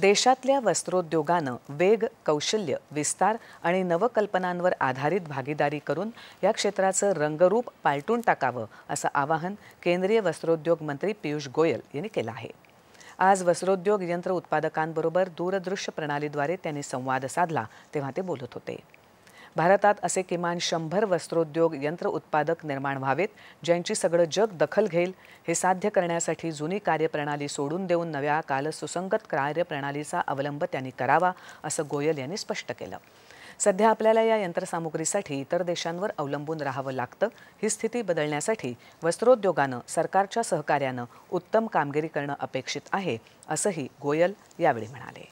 देशातल्या वस्त्रोद्योगानं वेग कौशल्य विस्तार आणि नवकल्पनांवर आधारित भागीदारी करून या क्षेत्राचं रंगरूप पालटून टाकावं असं आवाहन केंद्रीय वस्त्रोद्योग मंत्री पियुष गोयल यांनी केलं आहे आज वस्त्रोद्योग यंत्र उत्पादकांबरोबर दूरदृश्य प्रणालीद्वारे त्यांनी संवाद साधला तेव्हा ते बोलत होते भारतात असे किमान शंभर वस्त्रोद्योग यंत्र उत्पादक निर्माण व्हावेत ज्यांची सगळं जग दखल घेईल हे साध्य करण्यासाठी जुनी कार्यप्रणाली सोडून देऊन नव्या कालसुसंगत कार्यप्रणालीचा अवलंब त्यांनी करावा असं गोयल यांनी स्पष्ट केलं सध्या आपल्याला या यंत्रसामुग्रीसाठी इतर देशांवर अवलंबून राहावं लागतं ही स्थिती बदलण्यासाठी वस्त्रोद्योगानं सरकारच्या सहकार्यानं उत्तम कामगिरी करणं अपेक्षित आहे असंही गोयल यावेळी म्हणाले